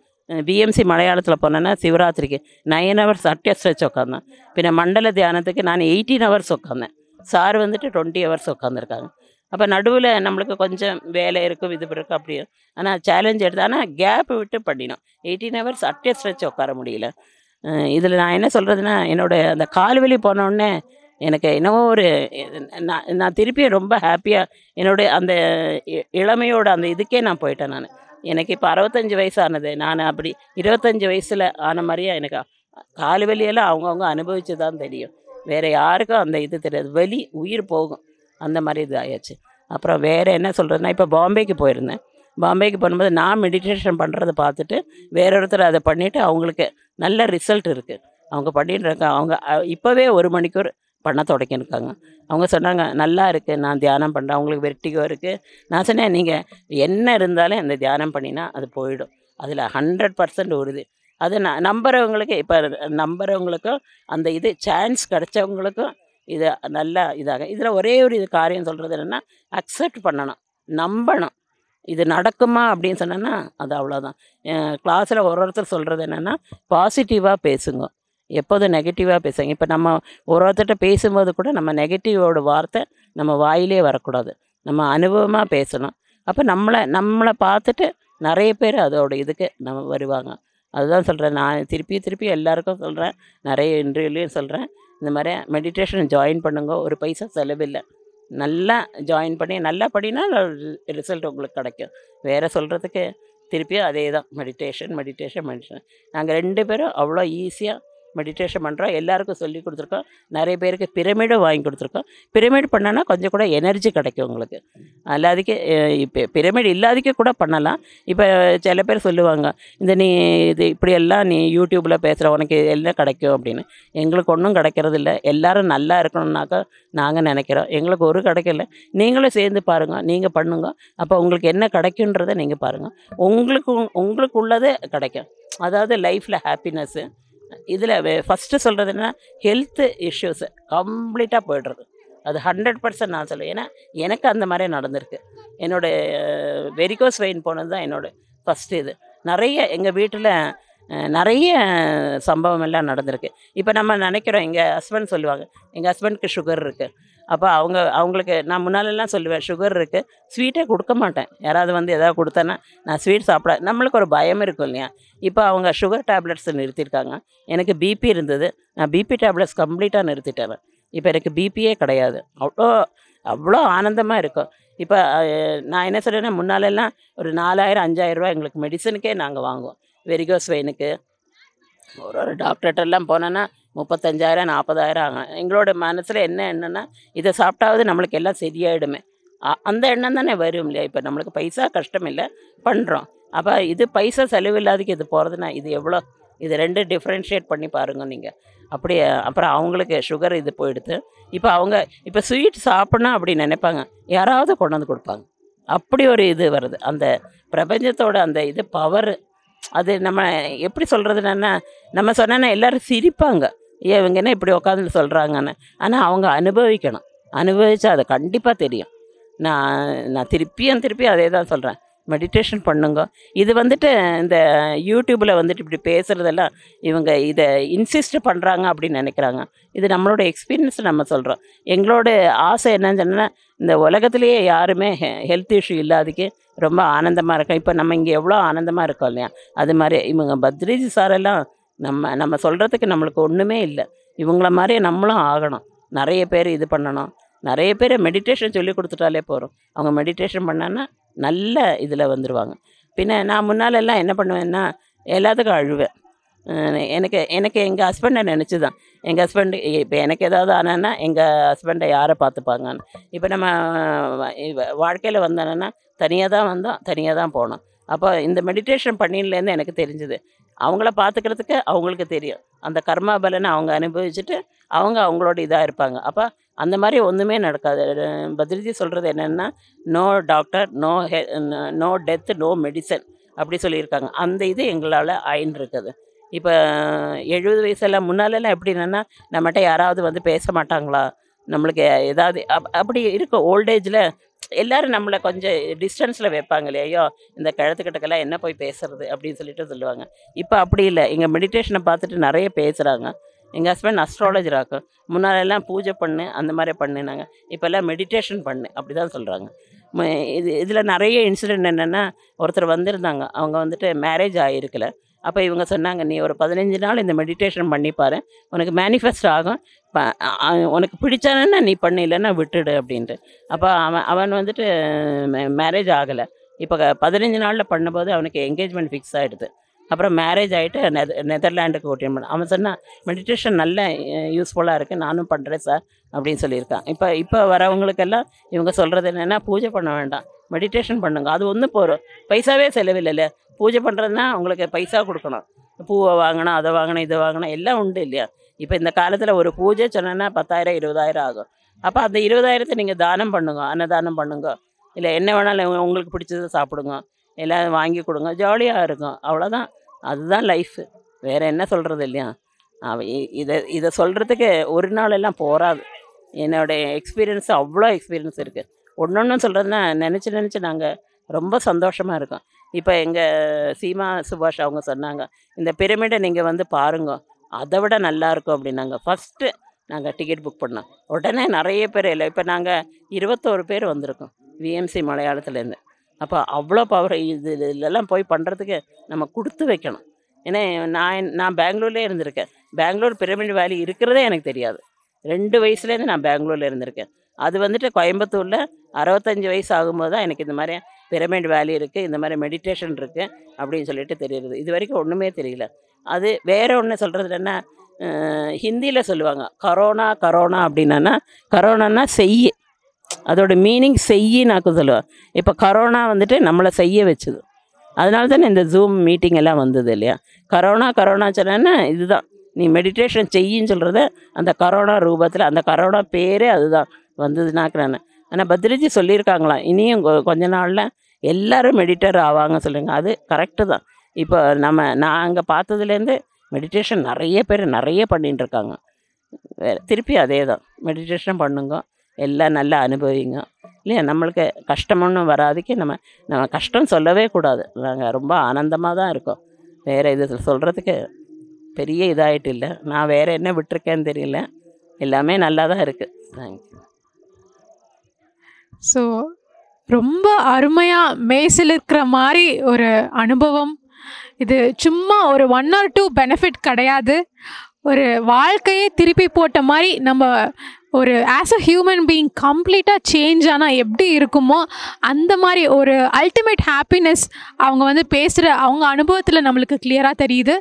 பிஎம்சி மலையாளத்தில் போனேன்னா சிவராத்திரிக்கு நைன் ஹவர்ஸ் அட்டியா ஸ்ட்ரெச் உட்காந்தேன் பின்ன மண்டல தியானத்துக்கு நான் எயிட்டீன் ஹவர்ஸ் உட்காந்தேன் சார் வந்துட்டு டுவெண்ட்டி ஹவர்ஸ் உட்காந்துருக்காங்க அப்போ நடுவில் நம்மளுக்கு கொஞ்சம் வேலை இருக்கும் இது இருக்கும் அப்படி ஆனால் சேலஞ்ச் எடுத்து ஆனால் கேப் விட்டு பண்ணினோம் எயிட்டீன் ஹவர்ஸ் அட்டே ஸ்ட்ரெச் உட்கார முடியல இதில் நான் என்ன சொல்கிறதுனா என்னோடய அந்த கால் வலி போனோடனே எனக்கு என்னவோ ஒரு நான் நான் திருப்பியும் ரொம்ப ஹாப்பியாக என்னுடைய அந்த இளமையோட அந்த இதுக்கே நான் போயிட்டேன் நான் எனக்கு இப்போ அறுபத்தஞ்சி வயசானது நான் அப்படி இருபத்தஞ்சி வயசில் ஆன மாதிரியே எனக்கு கால் வலியெல்லாம் அவங்கவுங்க அனுபவித்து தான் தெரியும் வேறு யாருக்கும் அந்த இது தெரியாது வலி உயிர் போகும் அந்த மாதிரி இது ஆயாச்சு அப்புறம் வேறு என்ன சொல்கிறதுனா இப்போ பாம்பேக்கு போயிருந்தேன் பாம்பேக்கு போகும்போது நான் மெடிடேஷன் பண்ணுறத பார்த்துட்டு வேற ஒருத்தர் அதை பண்ணிவிட்டு அவங்களுக்கு நல்ல ரிசல்ட் இருக்குது அவங்க பண்ணிட்டு இருக்காங்க அவங்க இப்போவே ஒரு மணிக்கூர் பண்ண தொடக்கியிருக்காங்க அவங்க சொன்னாங்க நல்லா இருக்குது நான் தியானம் பண்ணுறேன் அவங்களுக்கு வெர்டிகோ இருக்குது நான் சொன்னேன் நீங்கள் என்ன இருந்தாலும் அந்த தியானம் பண்ணினா அது போயிடும் அதில் ஹண்ட்ரட் பர்சன்ட் உறுதி அது நான் நம்புகிறவங்களுக்கு இப்போ நம்புகிறவங்களுக்கும் அந்த இது சான்ஸ் கிடச்சவங்களுக்கும் இதை நல்லா இதாக இதில் ஒரே ஒரு இது காரியம் சொல்கிறது என்னென்னா அக்செப்ட் பண்ணணும் நம்பணும் இது நடக்குமா அப்படின்னு சொன்னால் அது அவ்வளோதான் கிளாஸில் ஒரு ஒருத்தர் சொல்கிறது என்னென்னா பாசிட்டிவாக பேசுங்க எப்போதும் நெகட்டிவாக பேசுங்க இப்போ நம்ம ஒரு ஒருத்தர்கிட்ட பேசும்போது கூட நம்ம நெகட்டிவோட வார்த்தை நம்ம வாயிலே வரக்கூடாது நம்ம அனுபவமாக பேசணும் அப்போ நம்மளை நம்மளை பார்த்துட்டு நிறைய பேர் அதோட இதுக்கு நம்ம வருவாங்க அதுதான் சொல்கிறேன் நான் திருப்பி திருப்பி எல்லாருக்கும் சொல்கிறேன் நிறைய இன்டர்வியூலையும் சொல்கிறேன் இந்த மாதிரி மெடிடேஷன் ஜாயின் பண்ணுங்க ஒரு பைசா செலவில்லை நல்லா ஜாயின் பண்ணி நல்லா படினா ரிசல்ட் உங்களுக்கு கிடைக்கும் வேறு சொல்கிறதுக்கு திருப்பியும் அதே தான் மெடிடேஷன் மெடிடேஷன் மெடிடேஷன் நாங்கள் ரெண்டு பேரும் அவ்வளோ ஈஸியாக மெடிடேஷன் பண்ணுறோம் எல்லாருக்கும் சொல்லி கொடுத்துருக்கோம் நிறைய பேருக்கு பிரமிடும் வாங்கி கொடுத்துருக்கோம் பிரமிட் பண்ணனா கொஞ்சம் கூட எனர்ஜி கிடைக்கும் உங்களுக்கு அல்லாதிக்கு இப்போ பிரமிட் இல்லாதிக்க கூட பண்ணலாம் இப்போ சில பேர் சொல்லுவாங்க இந்த நீ இது இப்படியெல்லாம் நீ யூடியூப்பில் பேசுகிற உனக்கு எல்லாம் கிடைக்கும் அப்படின்னு எங்களுக்கு ஒன்றும் கிடைக்கிறது இல்லை எல்லோரும் நல்லா இருக்கணும்னாக்கா நாங்கள் நினைக்கிறோம் எங்களுக்கு ஒரு கிடைக்கல நீங்களும் சேர்ந்து பாருங்கள் நீங்கள் பண்ணுங்க அப்போ உங்களுக்கு என்ன கிடைக்குன்றதை நீங்கள் பாருங்கள் உங்களுக்கு உங்களுக்கு உள்ளதே கிடைக்கும் அதாவது லைஃப்பில் ஹாப்பினஸ்ஸு இதில் ஃபஸ்ட்டு சொல்கிறது என்னென்னா ஹெல்த்து இஷ்யூஸு கம்ப்ளீட்டாக போய்டுறது அது ஹண்ட்ரட் பர்சன்ட் நான் சொல்லுவேன் ஏன்னா எனக்கு அந்த மாதிரி நடந்திருக்கு என்னோடய வெரிகோஸ் வெயின் போனது தான் என்னோடய ஃபஸ்ட்டு இது நிறைய எங்கள் வீட்டில் நிறைய சம்பவம் எல்லாம் நடந்திருக்கு இப்போ நம்ம நினைக்கிறோம் எங்கள் ஹஸ்பண்ட் சொல்லுவாங்க எங்கள் ஹஸ்பண்டுக்கு சுகர் இருக்குது அப்போ அவங்க அவங்களுக்கு நான் முன்னாலெல்லாம் சொல்லுவேன் சுகர் இருக்குது ஸ்வீட்டே கொடுக்க மாட்டேன் யாராவது வந்து எதாவது கொடுத்தேன்னா நான் ஸ்வீட் சாப்பிட நம்மளுக்கு ஒரு பயம் இருக்கும் இல்லையா இப்போ அவங்க சுகர் டேப்லெட்ஸ் நிறுத்தியிருக்காங்க எனக்கு பிபி இருந்தது நான் பிபி டேப்லெட்ஸ் கம்ப்ளீட்டாக நிறுத்திட்டேன் இப்போ எனக்கு பிபியே கிடையாது அவ்வளோ அவ்வளோ ஆனந்தமாக இருக்கும் இப்போ நான் என்ன சொல்கிறேன்னா முன்னாலெல்லாம் ஒரு நாலாயிரம் அஞ்சாயிரம் ரூபா எங்களுக்கு மெடிசனுக்கே நாங்கள் வாங்குவோம் வெரிகோஸ் வெயினுக்கு ஒரு ஒரு டாக்டர்கிட்டலாம் போனோன்னா முப்பத்தஞ்சாயிரம் நாற்பதாயிரம் ஆகும் எங்களோட மனசில் என்ன என்னென்னா இதை சாப்பிட்டாவது நம்மளுக்கு எல்லாம் சரியாயிடுமே அந்த எண்ணம் தானே வரும் இல்லையா இப்போ நம்மளுக்கு பைசா கஷ்டம் இல்லை பண்ணுறோம் அப்போ இது பைசா செலவு இல்லாதக்கு இது போகிறதுனா இது எவ்வளோ இது ரெண்டு டிஃப்ரென்ஷியேட் பண்ணி பாருங்கள் நீங்கள் அப்படி அப்புறம் அவங்களுக்கு சுகர் இது போயிடுது இப்போ அவங்க இப்போ ஸ்வீட் சாப்பிட்ணும் அப்படி நினைப்பாங்க யாராவது கொண்டாந்து கொடுப்பாங்க அப்படி ஒரு இது வருது அந்த பிரபஞ்சத்தோட அந்த இது பவர் அது நம்ம எப்படி சொல்கிறதுனா நம்ம சொன்னா எல்லாரும் சிரிப்பாங்க இவங்க என்ன இப்படி உட்காந்து சொல்கிறாங்கன்னு ஆனால் அவங்க அனுபவிக்கணும் அனுபவித்தா அது கண்டிப்பாக தெரியும் நான் நான் திருப்பியும் திருப்பி அதே தான் சொல்கிறேன் மெடிடேஷன் பண்ணுங்க இது வந்துட்டு இந்த யூடியூப்பில் வந்துட்டு இப்படி பேசுகிறதெல்லாம் இவங்க இதை இன்சிஸ்ட் பண்ணுறாங்க அப்படின்னு நினைக்கிறாங்க இது நம்மளோட எக்ஸ்பீரியன்ஸ் நம்ம சொல்கிறோம் எங்களோட ஆசை என்னன்னு சொன்னால் இந்த உலகத்துலேயே யாருமே ஹெல்த் இஷ்யூ இல்லாதக்கு ரொம்ப ஆனந்தமாக இருக்கும் இப்போ நம்ம இங்கே எவ்வளோ ஆனந்தமாக இருக்கோம் இல்லையா அது மாதிரி இவங்க பத்ரிஜி சாரெல்லாம் நம்ம நம்ம சொல்கிறதுக்கு நம்மளுக்கு ஒன்றுமே இல்லை இவங்கள மாதிரியே நம்மளும் ஆகணும் நிறைய பேர் இது பண்ணணும் நிறைய பேர் மெடிடேஷன் சொல்லி கொடுத்துட்டாலே போகிறோம் அவங்க மெடிடேஷன் பண்ணான்னா நல்ல இதில் வந்துடுவாங்க பின்ன நான் முன்னாலெல்லாம் என்ன பண்ணுவேன்னா எல்லாத்துக்கும் அழுவேன் எனக்கு எனக்கு எங்கள் ஹஸ்பண்டை நினச்சி தான் எங்கள் ஹஸ்பண்டு இப்போ எனக்கு ஏதாவது ஆனான்னா எங்கள் ஹஸ்பண்டை யாரை பார்த்துப்பாங்கன்னு இப்போ நம்ம வாழ்க்கையில் வந்தானன்னா தனியாக தான் வந்தோம் தனியாக தான் போனோம் அப்போ இந்த மெடிடேஷன் பண்ணிலேருந்து எனக்கு தெரிஞ்சுது அவங்கள பார்த்துக்கிறதுக்கு அவங்களுக்கு தெரியும் அந்த கர்மா பலனை அவங்க அனுபவிச்சுட்டு அவங்க அவங்களோட இதாக இருப்பாங்க அப்போ அந்த மாதிரி ஒன்றுமே நடக்காது பத்ரிஜி சொல்கிறது என்னென்னா நோ டாக்டர் நோ ஹெ நோ டெத் நோ மெடிசன் அப்படி சொல்லியிருக்காங்க அந்த இது எங்களால் ஆயின் இருக்குது இப்போ எழுபது வயசெல்லாம் முன்னாலெல்லாம் எப்படி என்னென்னா நம்மகிட்ட யாராவது வந்து பேச மாட்டாங்களா நம்மளுக்கு ஏதாவது அப் அப்படி இருக்கும் ஓல்டேஜில் எல்லாரும் நம்மளை கொஞ்சம் டிஸ்டன்ஸில் வைப்பாங்க இல்லையா ஐயோ இந்த கிழத்துக்கிட்டக்கெல்லாம் என்ன போய் பேசுறது அப்படின்னு சொல்லிட்டு சொல்லுவாங்க இப்போ அப்படி இல்லை எங்கள் மெடிடேஷனை பார்த்துட்டு நிறைய பேசுகிறாங்க எங்கள் ஹஸ்பண்ட் அஸ்ட்ராலஜர் ஆகும் முன்னாலெல்லாம் பூஜை பண்ணு அந்த மாதிரி பண்ணுனாங்க இப்போல்லாம் மெடிடேஷன் பண்ணு அப்படி தான் சொல்கிறாங்க இது இதில் நிறைய இன்சிடெண்ட் என்னென்னா ஒருத்தர் வந்திருந்தாங்க அவங்க வந்துட்டு மேரேஜ் ஆகிருக்கல அப்போ இவங்க சொன்னாங்க நீ ஒரு பதினஞ்சு நாள் இந்த மெடிடேஷன் பண்ணிப்பாரு உனக்கு மேனிஃபெஸ்ட் ஆகும் உனக்கு பிடிச்சானுன்னா நீ பண்ண இல்லைன்னா விட்டுடு அப்படின்ட்டு அப்போ அவன் அவன் வந்துட்டு மேரேஜ் ஆகலை இப்போ பதினஞ்சு நாளில் பண்ணும்போது அவனுக்கு என்கேஜ்மெண்ட் ஃபிக்ஸ் ஆகிடுது அப்புறம் மேரேஜ் ஆகிட்டு நெத நெதர்லாண்டுக்கு ஓட்டின் பண்ண அவன் சொன்னால் மெடிடேஷன் நல்ல யூஸ்ஃபுல்லாக இருக்குது நானும் பண்ணுறேன் சார் அப்படின்னு சொல்லியிருக்கான் இப்போ இப்போ வரவங்களுக்கெல்லாம் இவங்க சொல்கிறது என்னென்னா பூஜை பண்ண வேண்டாம் மெடிடேஷன் பண்ணுங்க அது ஒன்றும் போகிறோம் பைசாவே செலவில்லைல்ல பூஜை பண்ணுறதுனா உங்களுக்கு பைசா கொடுக்கணும் பூவை வாங்கணும் அதை வாங்கணும் இதை வாங்கணும் எல்லாம் உண்டு இல்லையா இப்போ இந்த காலத்தில் ஒரு பூஜை சொன்னோன்னா பத்தாயிரம் இருபதாயிரம் ஆகும் அப்போ அந்த இருபதாயிரத்தை நீங்கள் தானம் பண்ணுங்க அன்னதானம் பண்ணுங்க இல்லை என்ன வேணாலும் உங்களுக்கு பிடிச்சதை சாப்பிடுங்க எல்லாம் வாங்கி கொடுங்க ஜாலியாக இருக்கும் அவ்வளோதான் அதுதான் லைஃபு வேறு என்ன சொல்கிறது இல்லையா இதை இதை சொல்கிறதுக்கு ஒரு நாள் எல்லாம் போகாது என்னோடய எக்ஸ்பீரியன்ஸ் அவ்வளோ எக்ஸ்பீரியன்ஸ் இருக்குது ஒன்று ஒன்று சொல்கிறதுனா நினச்சி நினச்சி நாங்கள் ரொம்ப சந்தோஷமாக இருக்கோம் இப்போ எங்கள் சீமா சுபாஷ் அவங்க சொன்னாங்க இந்த பிரமிடை நீங்கள் வந்து பாருங்க அதை விட நல்லாயிருக்கும் அப்படின்னாங்க ஃபஸ்ட்டு நாங்கள் டிக்கெட் புக் பண்ணோம் உடனே நிறைய பேர் இல்லை இப்போ நாங்கள் இருபத்தோரு பேர் வந்திருக்கோம் விஎம்சி மலையாளத்துலேருந்து அப்போ அவ்வளோ பவர் இது இதெல்லாம் போய் பண்ணுறதுக்கு நம்ம கொடுத்து வைக்கணும் ஏன்னா நான் நான் பெங்களூர்லேயே இருந்திருக்கேன் பெங்களூர் பிரமிட் வேலி இருக்கிறதே எனக்கு தெரியாது ரெண்டு வயசுலேருந்து நான் பெங்களூரில் இருந்திருக்கேன் அது வந்துட்டு கோயம்புத்தூரில் அறுபத்தஞ்சி வயசு ஆகும்போது தான் எனக்கு இந்த மாதிரி பிரமிட் வேலி இருக்குது இந்த மாதிரி மெடிடேஷன் இருக்குது அப்படின்னு சொல்லிட்டு தெரியுது இது வரைக்கும் ஒன்றுமே தெரியல அது வேறு ஒன்று சொல்கிறது என்ன ஹிந்தியில் சொல்லுவாங்க கரோனா கரோனா அப்படின்னா கரோனானா செய்ய அதோட மீனிங் செய்யினாக்கு சொல்லுவேன் இப்போ கரோனா வந்துட்டு நம்மளை செய்ய வச்சுது அதனால தானே இந்த ஜூம் மீட்டிங் எல்லாம் வந்தது இல்லையா கரோனா கரோனா சொன்னால் இதுதான் நீ மெடிடேஷன் செய்யின்னு சொல்கிறத அந்த கரோனா ரூபத்தில் அந்த கரோனா பேரே அதுதான் வந்ததுனாக்குறானே ஆனால் பத்ரிஜி சொல்லியிருக்காங்களாம் இனியும் கொஞ்ச நாளில் எல்லோரும் மெடிட்டர் ஆவாங்க சொல்லுங்கள் அது கரெக்டு தான் இப்போ நம்ம நாங்கள் பார்த்ததுலேருந்து மெடிடேஷன் நிறைய பேர் நிறைய பண்ணிகிட்டு இருக்காங்க திருப்பி அதே தான் மெடிடேஷன் பண்ணுங்க எல்லாம் நல்லா அனுபவிங்க இல்லையா நம்மளுக்கு கஷ்டம்னு வராதுக்கு நம்ம நம்ம கஷ்டம் சொல்லவே கூடாது நாங்கள் ரொம்ப ஆனந்தமாக தான் இருக்கோம் வேறு இது சொல்கிறதுக்கு பெரிய இதாகிட்டு இல்லை நான் வேறு என்ன விட்டுருக்கேன்னு தெரியல எல்லாமே நல்லா தான் இருக்குது தேங்க்யூ ஸோ ரொம்ப அருமையாக மேசில் இருக்கிற மாதிரி ஒரு அனுபவம் இது சும்மா ஒரு ஒன் ஆர் டூ பெனிஃபிட் கிடையாது ஒரு வாழ்க்கையே திருப்பி போட்ட மாதிரி நம்ம ஒரு ஆஸ் அ ஹியூமன் பீயிங் கம்ப்ளீட்டாக சேஞ்ச் ஆனால் எப்படி இருக்குமோ அந்த மாதிரி ஒரு அல்டிமேட் ஹாப்பினஸ் அவங்க வந்து பேசுகிற அவங்க அனுபவத்தில் நம்மளுக்கு கிளியராக தெரியுது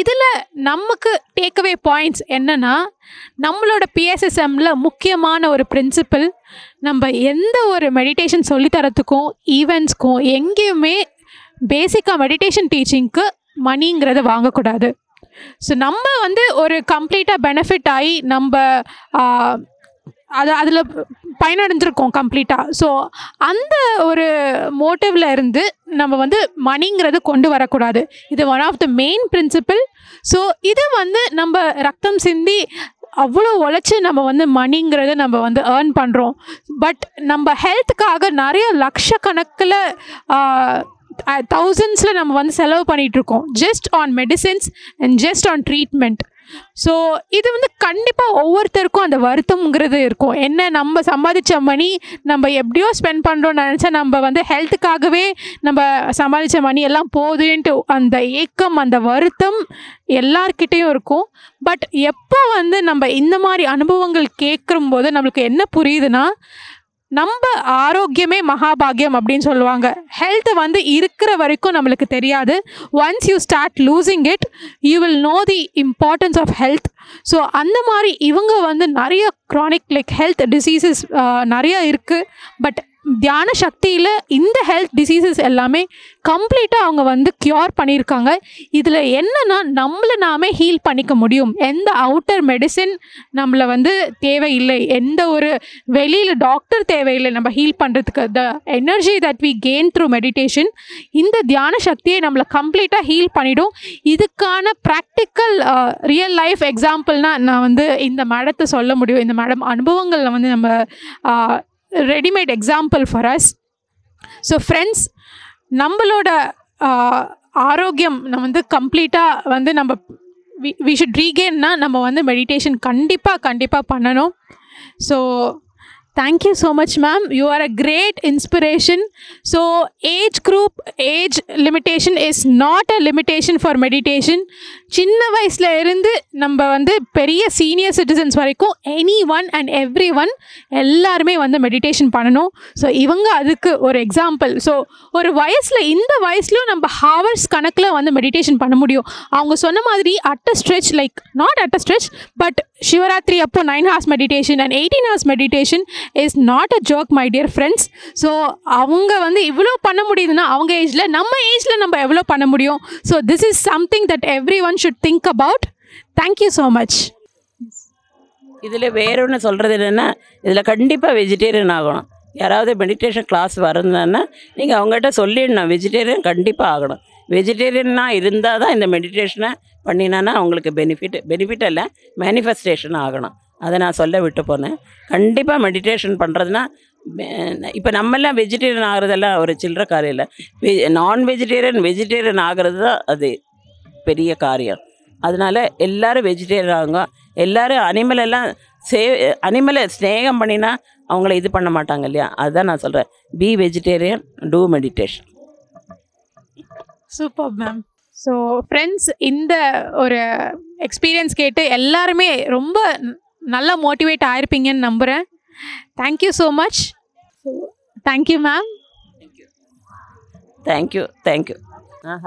இதில் நமக்கு டேக்அவே பாயிண்ட்ஸ் என்னென்னா நம்மளோட பிஎஸ்எஸ்எம்மில் முக்கியமான ஒரு பிரின்சிபிள் நம்ம எந்த ஒரு மெடிடேஷன் சொல்லித்தரத்துக்கும் ஈவெண்ட்ஸ்க்கும் எங்கேயுமே பேசிக்காக மெடிடேஷன் டீச்சிங்க்கு மணிங்கிறத வாங்கக்கூடாது ஸோ நம்ம வந்து ஒரு கம்ப்ளீட்டாக பெனிஃபிட் ஆகி நம்ம அது அதில் பயனடைஞ்சிருக்கோம் கம்ப்ளீட்டாக ஸோ அந்த ஒரு மோட்டிவில் இருந்து நம்ம வந்து மணிங்கிறது கொண்டு வரக்கூடாது இது one of the main principle so இது வந்து நம்ம ரத்தம் சிந்தி அவ்வளோ உழைச்சி நம்ம வந்து மணிங்கிறத நம்ம வந்து ஏர்ன் பண்ணுறோம் பட் நம்ம ஹெல்த்துக்காக நிறைய லட்சக்கணக்கில் தௌசண்ட்ஸில் நம்ம வந்து செலவு பண்ணிகிட்ருக்கோம் just on medicines and just on treatment so இது வந்து கண்டிப்பாக ஒவ்வொருத்தருக்கும் அந்த வருத்தம்ங்கிறது இருக்கும் என்ன நம்ம சம்பாதிச்ச மணி நம்ம எப்படியோ ஸ்பெண்ட் பண்ணுறோம்னு நினச்சா நம்ம வந்து ஹெல்த்துக்காகவே நம்ம சம்பாதிச்ச மணி எல்லாம் போதுன்ட்டு அந்த ஏக்கம் அந்த வருத்தம் எல்லார்கிட்டேயும் இருக்கும் பட் எப்போ வந்து நம்ம இந்த மாதிரி அனுபவங்கள் கேட்கும்போது நம்மளுக்கு என்ன புரியுதுன்னா நம்ம ஆரோக்கியமே மகாபாகியம் அப்படின்னு சொல்லுவாங்க ஹெல்த் வந்து இருக்கிற வரைக்கும் நம்மளுக்கு தெரியாது once you start losing it you will know the importance of health so அந்த மாதிரி இவங்க வந்து நிறைய க்ரானிக் லைக் ஹெல்த் டிசீசஸ் நிறையா இருக்குது பட் தியான சக்தியில் இந்த ஹெல்த் டிசீசஸ் எல்லாமே கம்ப்ளீட்டாக அவங்க வந்து க்யூர் பண்ணியிருக்காங்க இதில் என்னென்னா நம்மளை நாமே ஹீல் பண்ணிக்க முடியும் எந்த அவுட்டர் மெடிசின் நம்மளை வந்து தேவையில்லை எந்த ஒரு வெளியில் டாக்டர் தேவையில்லை நம்ம ஹீல் பண்ணுறதுக்கு the energy that we gain through meditation இந்த தியான சக்தியை நம்மளை கம்ப்ளீட்டாக ஹீல் பண்ணிவிடும் இதுக்கான ப்ராக்டிக்கல் ரியல் லைஃப் எக்ஸாம்பிள்னால் நான் வந்து இந்த மேடத்தை சொல்ல முடியும் இந்த மேடம் அனுபவங்களில் வந்து நம்ம readymade example for us so friends நம்மளோட ஆரோக்கியம் நம்ம வந்து கம்ப்ளீட்டாக வந்து நம்ம வி வி ஷுட் ரீகெயின்னா நம்ம வந்து மெடிடேஷன் கண்டிப்பாக கண்டிப்பாக பண்ணணும் so thank you so much ma'am you are a great inspiration so age group age limitation is not a limitation for meditation சின்ன வயசில் இருந்து நம்ம வந்து பெரிய சீனியர் சிட்டிசன்ஸ் வரைக்கும் anyone and everyone எல்லாருமே வந்து மெடிடேஷன் பண்ணணும் ஸோ இவங்க அதுக்கு ஒரு எக்ஸாம்பிள் ஸோ ஒரு வயசில் இந்த வயசுலையும் நம்ம ஹவர்ஸ் கணக்கில் வந்து மெடிடேஷன் பண்ண முடியும் அவங்க சொன்ன மாதிரி at a stretch like not at a stretch but Shivaratri அப்போ nine hours meditation and 18 hours meditation is not a joke my dear friends so அவங்க வந்து இவ்வளோ பண்ண முடியுதுன்னா அவங்க ஏஜில் நம்ம ஏஜில் நம்ம எவ்வளோ பண்ண முடியும் so this is something that everyone should think about thank you so much இதில் வேற ஒன்று சொல்கிறது என்னென்னா இதில் கண்டிப்பாக வெஜிடேரியன் ஆகணும் யாராவது மெடிடேஷன் கிளாஸ் வரணுன்னா நீங்கள் அவங்ககிட்ட சொல்லிடணும் வெஜிடேரியன் கண்டிப்பாக ஆகணும் வெஜிடேரியனாக இருந்தால் தான் இந்த மெடிடேஷனை பண்ணினான்னா அவங்களுக்கு பெனிஃபிட் பெனிஃபிட் இல்லை மேனிஃபெஸ்டேஷன் ஆகணும் அதை நான் சொல்ல விட்டு போனேன் கண்டிப்பாக மெடிடேஷன் பண்ணுறதுனா இப்போ நம்மெல்லாம் வெஜிடேரியன் ஆகிறதெல்லாம் ஒரு சில்லற காரியம் இல்லை நான் வெஜிடேரியன் வெஜிடேரியன் ஆகிறது தான் அது பெரிய காரியம் அதனால் எல்லோரும் வெஜிடேரியன் ஆகுங்க எல்லோரும் அனிமலெல்லாம் சே அனிமலை ஸ்நேகம் பண்ணினா அவங்கள இது பண்ண மாட்டாங்க இல்லையா அதுதான் நான் சொல்கிறேன் be vegetarian do meditation super ma'am so friends இந்த ஒரு எக்ஸ்பீரியன்ஸ் கேட்டு எல்லாருமே ரொம்ப நல்லா மோட்டிவேட் ஆயிருப்பீங்கன்னு நம்புகிறேன் thank you so much so thank you ma'am thank you thank you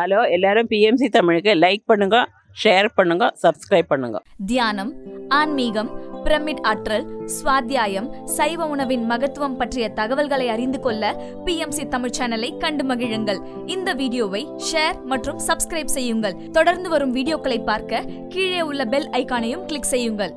hello எல்லாரும் பிஎம்சி தமிழுக்கு லைக் பண்ணுங்க ஷேர் பண்ணுங்க சப்ஸ்கிரைப் பண்ணுங்க தியானம் ஆன்மீகம் பிரமிட் ஆற்றல் சுவாத்தியாயம் சைவ உணவின் மகத்துவம் பற்றிய தகவல்களை அறிந்து கொள்ள பிஎம்சி தமிழ் சேனலை கண்டு மகிழுங்கள் இந்த வீடியோவை ஷேர் மற்றும் சப்ஸ்கிரைப் செய்யுங்கள் தொடர்ந்து வரும் வீடியோக்களை பார்க்க கீழே உள்ள பெல் ஐக்கானையும் கிளிக் செய்யுங்கள்